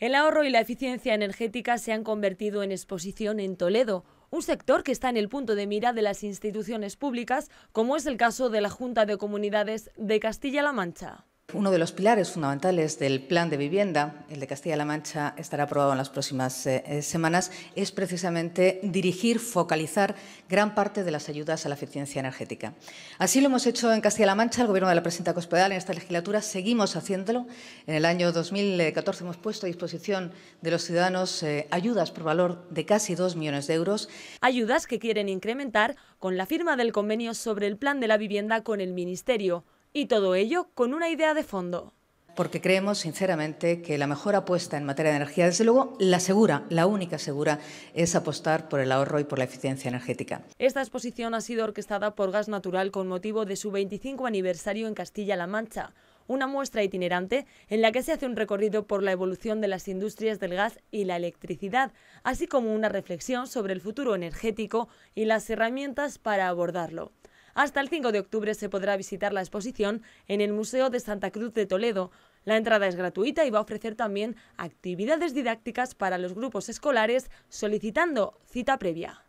El ahorro y la eficiencia energética se han convertido en exposición en Toledo, un sector que está en el punto de mira de las instituciones públicas, como es el caso de la Junta de Comunidades de Castilla-La Mancha. Uno de los pilares fundamentales del plan de vivienda, el de Castilla-La Mancha, estará aprobado en las próximas eh, eh, semanas, es precisamente dirigir, focalizar gran parte de las ayudas a la eficiencia energética. Así lo hemos hecho en Castilla-La Mancha, el Gobierno de la Presidenta Cospedal en esta legislatura, seguimos haciéndolo. En el año 2014 hemos puesto a disposición de los ciudadanos eh, ayudas por valor de casi dos millones de euros. Ayudas que quieren incrementar con la firma del convenio sobre el plan de la vivienda con el Ministerio. Y todo ello con una idea de fondo. Porque creemos sinceramente que la mejor apuesta en materia de energía, desde luego la segura, la única segura, es apostar por el ahorro y por la eficiencia energética. Esta exposición ha sido orquestada por Gas Natural con motivo de su 25 aniversario en Castilla-La Mancha, una muestra itinerante en la que se hace un recorrido por la evolución de las industrias del gas y la electricidad, así como una reflexión sobre el futuro energético y las herramientas para abordarlo. Hasta el 5 de octubre se podrá visitar la exposición en el Museo de Santa Cruz de Toledo. La entrada es gratuita y va a ofrecer también actividades didácticas para los grupos escolares solicitando cita previa.